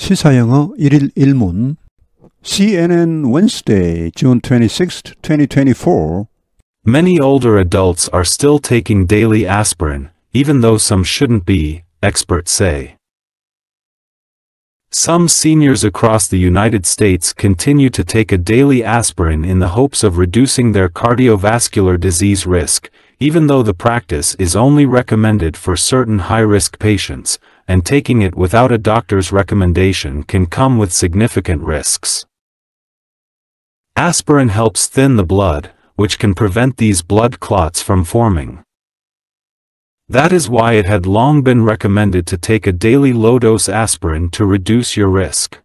시사영어 1일 1문 CNN Wednesday, June 26, 2024 Many older adults are still taking daily aspirin, even though some shouldn't be, experts say. Some seniors across the United States continue to take a daily aspirin in the hopes of reducing their cardiovascular disease risk, even though the practice is only recommended for certain high-risk patients, and taking it without a doctor's recommendation can come with significant risks. Aspirin helps thin the blood, which can prevent these blood clots from forming. That is why it had long been recommended to take a daily low-dose aspirin to reduce your risk.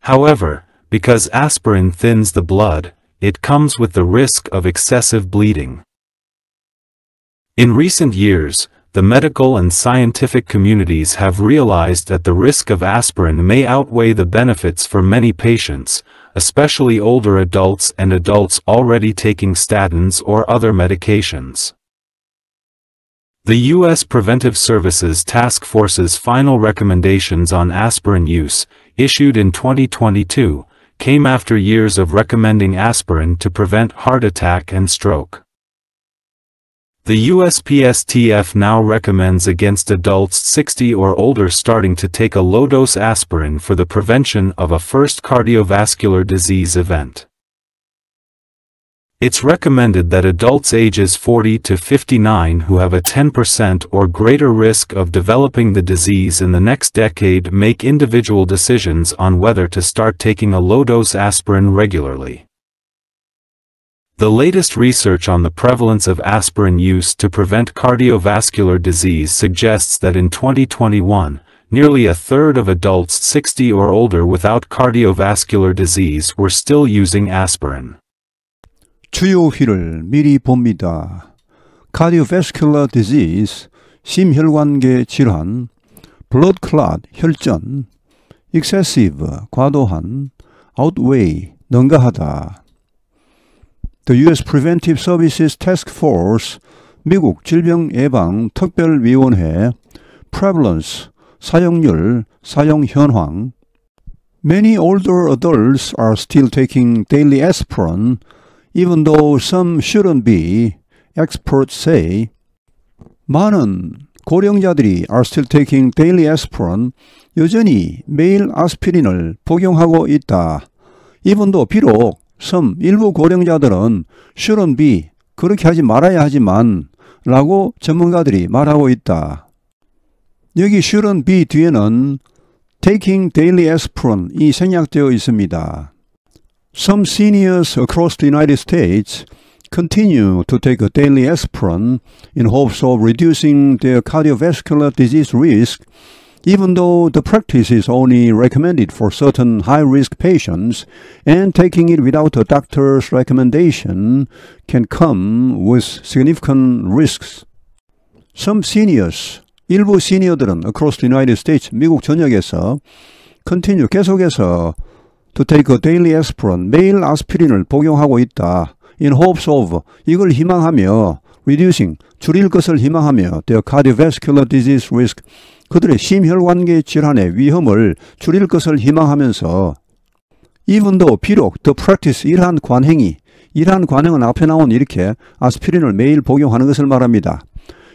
However, because aspirin thins the blood, it comes with the risk of excessive bleeding. In recent years, the medical and scientific communities have realized that the risk of aspirin may outweigh the benefits for many patients, especially older adults and adults already taking statins or other medications. The U.S. Preventive Services Task Force's final recommendations on aspirin use, issued in 2022, came after years of recommending aspirin to prevent heart attack and stroke. The USPSTF now recommends against adults 60 or older starting to take a low-dose aspirin for the prevention of a first cardiovascular disease event. It's recommended that adults ages 40 to 59 who have a 10% or greater risk of developing the disease in the next decade make individual decisions on whether to start taking a low-dose aspirin regularly. The latest research on the prevalence of aspirin use to prevent cardiovascular disease suggests that in 2021, nearly a third of adults 60 or older without cardiovascular disease were still using aspirin. 주요휘를 미리 봅니다. cardiovascular disease, 심혈관계 질환, blood clot, 혈전, excessive, 과도한, outweigh, 능가하다. The U.S. Preventive Services Task Force, 미국 질병예방특별위원회, Prevalence, 사용률, 사용 현황. Many older adults are still taking daily aspirin, even though some shouldn't be, experts say. 많은 고령자들이 are still taking daily aspirin, 여전히 매일 아스피린을 복용하고 있다. e v e 비록 some 일부 고령자들은 shouldn't be 그렇게 하지 말아야 하지만 라고 전문가들이 말하고 있다. 여기 shouldn't be 뒤에는 taking daily aspirin이 생략되어 있습니다. Some seniors across the United States continue to take a daily aspirin in hopes of reducing their cardiovascular disease risk even though the practice is only recommended for certain high-risk patients, and taking it without a doctor's recommendation can come with significant risks. Some seniors, 일부 시니어들은 across the United States, 미국 전역에서 continue 계속해서 to take a daily aspirin, 매일 아스피린을 복용하고 있다. in hopes of 이걸 희망하며 reducing 줄일 것을 희망하며 their cardiovascular disease risk 그들의 심혈관계 질환의 위험을 줄일 것을 희망하면서 even though 비록 the practice 이러한 관행이 이러한 관행은 앞에 나온 이렇게 아스피린을 매일 복용하는 것을 말합니다.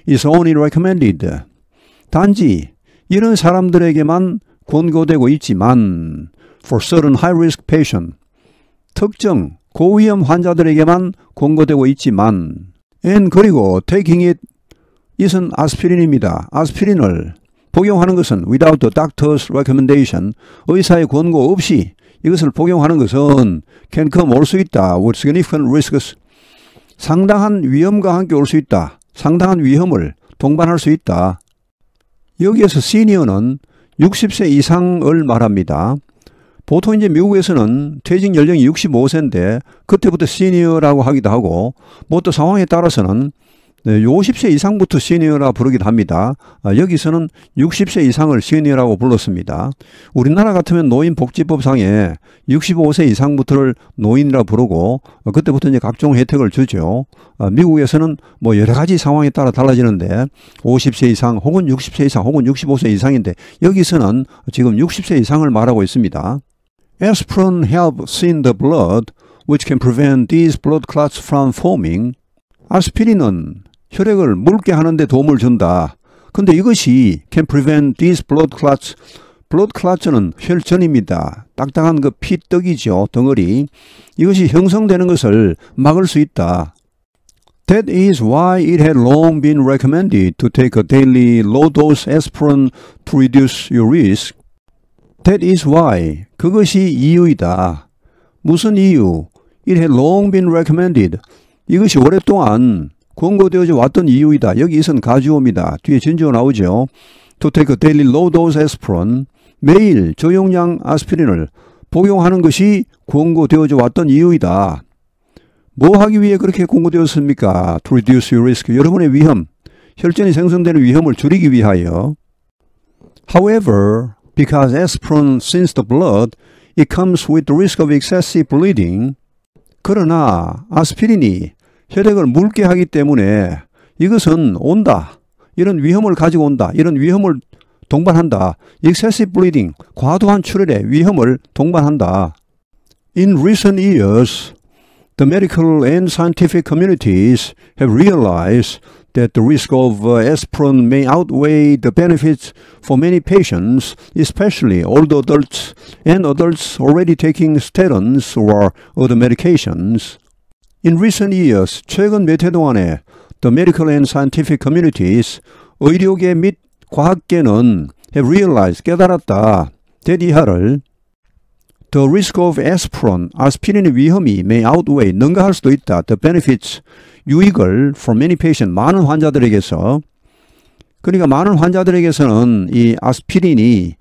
is only recommended 단지 이런 사람들에게만 권고되고 있지만 for certain high risk patient 특정 고위험 환자들에게만 권고되고 있지만 And 그리고 taking it 이은 아스피린입니다. 아스피린을 복용하는 것은 without the doctor's recommendation 의사의 권고 없이 이것을 복용하는 것은 can come 올 수 있다. with significant risks 상당한 위험과 함께 올 수 있다. 상당한 위험을 동반할 수 있다. 여기에서 s e n i o r 는 60세 이상을 말합니다. 보통 이제 미국에서는 퇴직 연령이 65세인데 그때부터 시니어라고 하기도 하고 뭐 또 상황에 따라서는 50세 이상부터 시니어라 부르기도 합니다. 아, 여기서는 60세 이상을 시니어라고 불렀습니다. 우리나라 같으면 노인복지법상에 65세 이상부터를 노인이라 부르고 어, 그때부터 이제 각종 혜택을 주죠. 아, 미국에서는 뭐 여러 가지 상황에 따라 달라지는데 50세 이상 혹은 60세 이상 혹은 65세 이상인데 여기서는 지금 60세 이상을 말하고 있습니다. Aspirin help thin the blood, which can prevent these blood clots from forming. 아스피린은 혈액을 묽게 하는데 도움을 준다. 근데 이것이 can prevent these blood clots. blood clots는 혈전입니다. 딱딱한 그 피떡이죠. 덩어리. 이것이 형성되는 것을 막을 수 있다. That is why it had long been recommended to take a daily low-dose aspirin to reduce your risk. That is why. 그것이 이유이다. 무슨 이유? It had long been recommended. 이것이 오랫동안 권고되어져 왔던 이유이다. 여기 이선 가주옵니다. 뒤에 진주어 나오죠. To take a daily low dose aspirin. 매일 저용량 아스피린을 복용하는 것이 권고되어져 왔던 이유이다. 뭐 하기 위해 그렇게 권고되었습니까? To reduce your risk. 여러분의 위험, 혈전이 생성되는 위험을 줄이기 위하여. However, because 에스프론 since the blood, it comes with the risk of excessive bleeding. 그러나 아스피린이 혈액을 묽게 하기 때문에 이것은 온다. 이런 위험을 가지고 온다. 이런 위험을 동반한다. excessive bleeding, 과도한 출혈의 위험을 동반한다. In recent years, the medical and scientific communities have realized that the risk of uh, aspirin may outweigh the benefits for many patients, especially older adults and adults already taking statins or other medications. In recent years, 최근 몇 동안에 the medical and scientific communities, 의료계 및 과학계는 have realized, 깨달았다, 대디하를 The risk of aspirin, 아스피린의 위험이 may outweigh, 능가할 수도 있다, the benefits 유익을 for many patients 많은 환자들에게서 그러니까 많은 환자들에게서는 이 아스피린이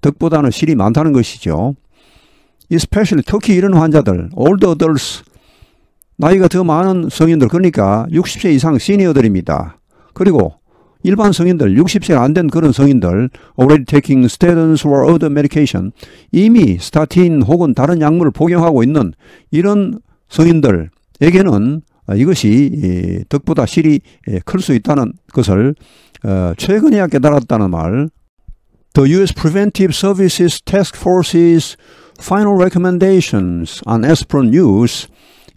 득보다는 예, 실이 많다는 것이죠. especially 특히 이런 환자들, old adults, 나이가 더 많은 성인들, 그러니까 60세 이상 시니어들입니다. 그리고 일반 성인들, 60세 안된 그런 성인들, already taking statins or other medication, 이미 스타틴 혹은 다른 약물을 복용하고 있는 이런 성인들에게는 이것이 덕보다 실이 클 수 있다는 것을 최근에야 깨달았다는 말. The U.S. Preventive Services Task Force's final recommendations on aspirin use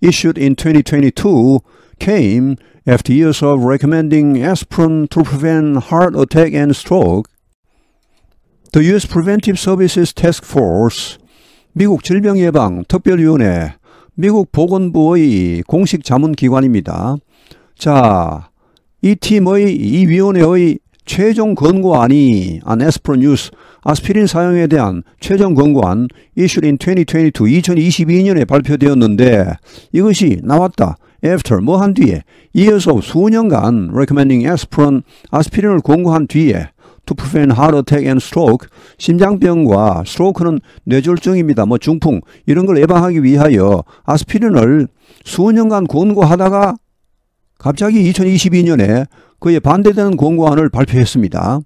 issued in 2022 came after years of recommending aspirin to prevent heart attack and stroke. The U.S. Preventive Services Task Force 미국 질병예방특별위원회 미국 보건부의 공식 자문기관입니다. 자, 이 팀의 이 위원회의 최종 권고안이 안 에스프로 뉴스 아스피린 사용에 대한 최종 권고안 i s s 2022 2022년에 발표되었는데 이것이 나왔다. after 뭐 한 뒤에 이어서 수년간 recommending aspirin 아스피린을 권고한 뒤에 to prevent heart attack and stroke. 심장병과 스트로크는 뇌졸중입니다. 뭐 중풍 이런 걸 예방하기 위하여 아스피린을 수년간 권고하다가 갑자기 2022년에 그에 반대되는 권고안을 발표했습니다.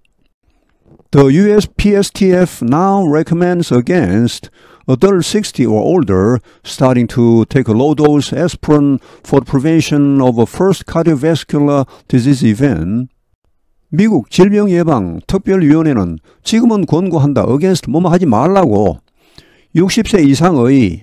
The USPSTF now recommends against adult 60 or older starting to take a low dose aspirin for prevention of a first cardiovascular disease event. 미국 질병예방특별위원회는 지금은 권고한다. 어게인스트 뭐뭐 하지 말라고 60세 이상의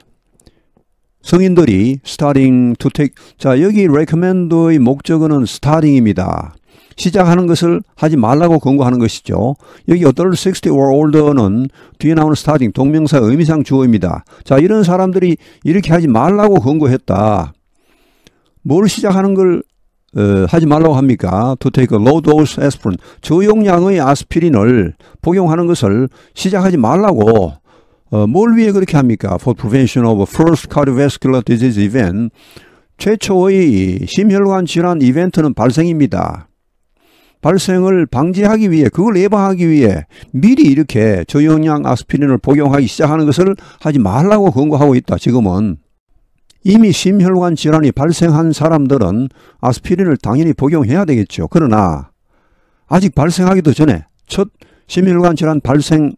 성인들이 스타링 투택 자 여기 레커멘더의 목적어는 스타링입니다. 시작하는 것을 하지 말라고 권고하는 것이죠. 여기 어떨 60 or older는 뒤에 나오는 스타딩 동명사 의미상 주어입니다. 자 이런 사람들이 이렇게 하지 말라고 권고했다. 뭘 시작하는 걸 어, 하지 말라고 합니까? To take a low dose aspirin. 저용량의 아스피린을 복용하는 것을 시작하지 말라고 어, 뭘 위해 그렇게 합니까? For prevention of a first cardiovascular disease event. 최초의 심혈관 질환 이벤트는 발생입니다. 발생을 방지하기 위해 그걸 예방하기 위해 미리 이렇게 저용량 아스피린을 복용하기 시작하는 것을 하지 말라고 권고하고 있다. 지금은 이미 심혈관 질환이 발생한 사람들은 아스피린을 당연히 복용해야 되겠죠. 그러나 아직 발생하기도 전에 첫 심혈관 질환 발생의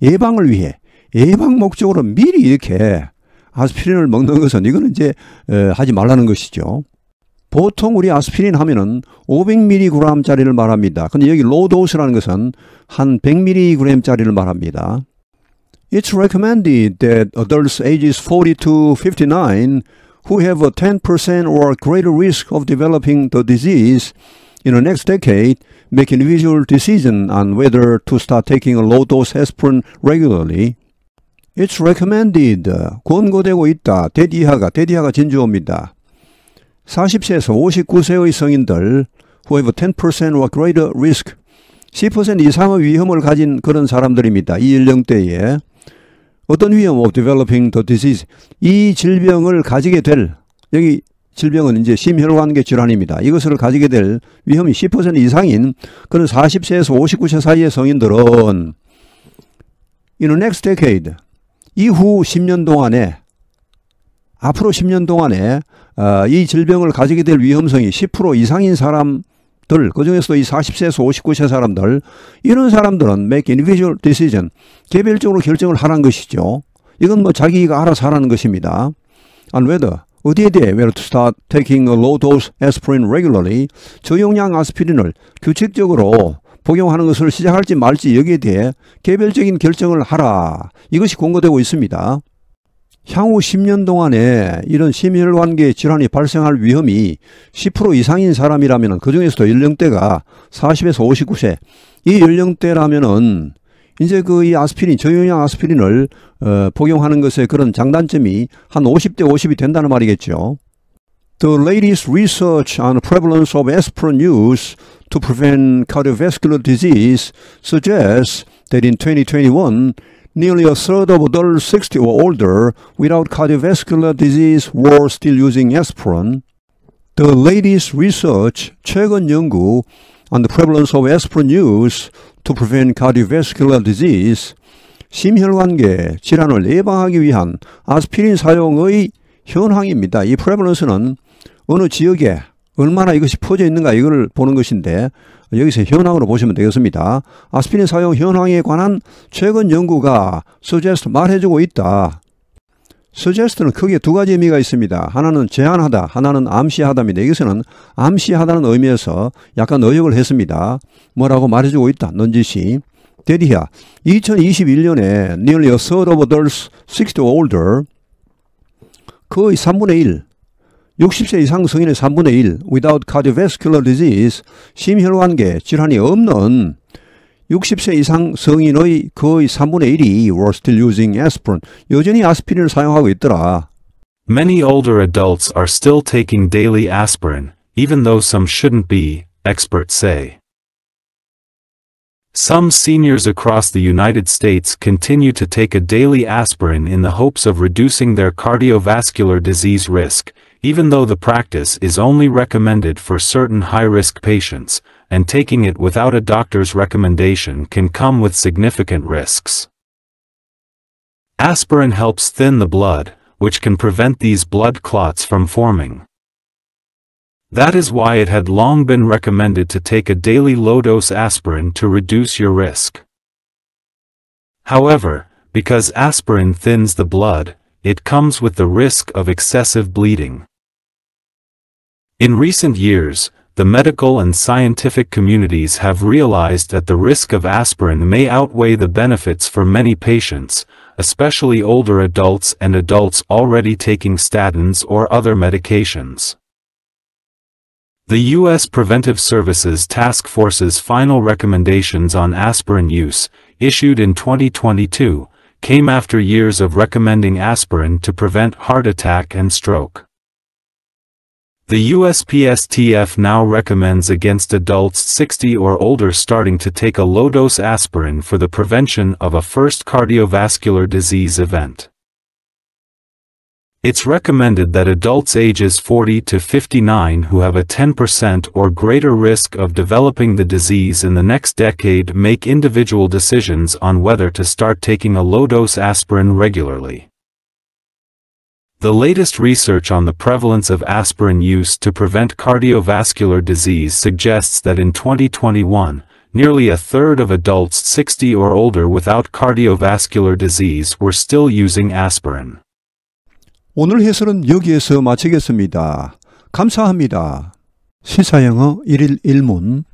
예방을 위해 예방 목적으로 미리 이렇게 아스피린을 먹는 것은 이거는 이제 하지 말라는 것이죠. 보통 우리 아스피린 하면은 500mg짜리를 말합니다. 근데 여기 로도스라는 것은 한 100mg짜리를 말합니다. It's recommended that adults ages 40 to 59 who have a 10% or greater risk of developing the disease in the next decade make an individual decision on whether to start taking a low-dose aspirin regularly. It's recommended. Uh, 권고되고 있다. 대디하가 대디하가 진주어입니다. 40세에서 59세의 성인들 who have a 10% or greater risk 10% 이상의 위험을 가진 그런 사람들입니다. 이 연령대에 어떤 위험 of 뭐 developing the disease 이 질병을 가지게 될 여기 질병은 이제 심혈관계 질환입니다. 이것을 가지게 될 위험이 10% 이상인 그런 40세에서 59세 사이의 성인들은 in the next decade 이후 10년 동안에 앞으로 10년 동안에 어, 이 질병을 가지게 될 위험성이 10% 이상인 사람 사들 그중에서도 이 40세에서 59세 사람들, 이런 사람들은 make individual decision, 개별적으로 결정을 하는 것이죠. 이건 뭐 자기가 알아서 하는 것입니다. And whether, 어디에 대해 w h e t e to start taking a low dose aspirin regularly, 저용량 아스피린을 규칙적으로 복용하는 것을 시작할지 말지 여기에 대해 개별적인 결정을 하라. 이것이 권고되고 있습니다. 향후 10년 동안에 이런 심혈관계 질환이 발생할 위험이 10% 이상인 사람이라면 그 중에서도 연령대가 40에서 59세 이 연령대라면은 이제 그 이 아스피린 저용량 아스피린을 어, 복용하는 것의 그런 장단점이 한 50대 50이 된다는 말이겠죠. The latest research on prevalence of aspirin use to prevent cardiovascular disease suggests that in 2021 nearly a third of adults 60 or older without cardiovascular disease were still using aspirin. The latest research, 최근 연구, on the prevalence of aspirin use to prevent cardiovascular disease, 심혈관계 질환을 예방하기 위한 아스피린 사용의 현황입니다. 이 prevalence는 어느 지역에 얼마나 이것이 퍼져 있는가 이걸 보는 것인데 여기서 현황으로 보시면 되겠습니다. 아스피린 사용 현황에 관한 최근 연구가 서제스트 말해주고 있다. 서제스트는 크게 두 가지 의미가 있습니다. 하나는 제한하다, 하나는 암시하다입니다. 여기서는 암시하다는 의미에서 약간 의역을 했습니다. 뭐라고 말해주고 있다. 넌지시. 데리야 2021년에 nearly a third of adults 60 older 거의 3분의 1 60세 이상 성인의 3분의 1 without cardiovascular disease 심혈관계 질환이 없는 60세 이상 성인의 거의 3분의 1이 were still using aspirin 여전히 아스피린을 사용하고 있더라. Many older adults are still taking daily aspirin, even though some shouldn't be, experts say. Some seniors across the United States continue to take a daily aspirin in the hopes of reducing their cardiovascular disease risk, even though the practice is only recommended for certain high-risk patients, and taking it without a doctor's recommendation can come with significant risks. Aspirin helps thin the blood, which can prevent these blood clots from forming. That is why it had long been recommended to take a daily low-dose aspirin to reduce your risk. However, because aspirin thins the blood, it comes with the risk of excessive bleeding. In recent years, the medical and scientific communities have realized that the risk of aspirin may outweigh the benefits for many patients, especially older adults and adults already taking statins or other medications. The U.S. Preventive Services Task Force's final recommendations on aspirin use, issued in 2022, came after years of recommending aspirin to prevent heart attack and stroke. The USPSTF now recommends against adults 60 or older starting to take a low-dose aspirin for the prevention of a first cardiovascular disease event. It's recommended that adults ages 40 to 59 who have a 10% or greater risk of developing the disease in the next decade make individual decisions on whether to start taking a low-dose aspirin regularly. The latest research on the prevalence of aspirin use to prevent cardiovascular disease suggests that in 2021, nearly a third of adults 60 or older without cardiovascular disease were still using aspirin. 오늘 해설은 여기에서 마치겠습니다. 감사합니다. 시사영어 1일 1문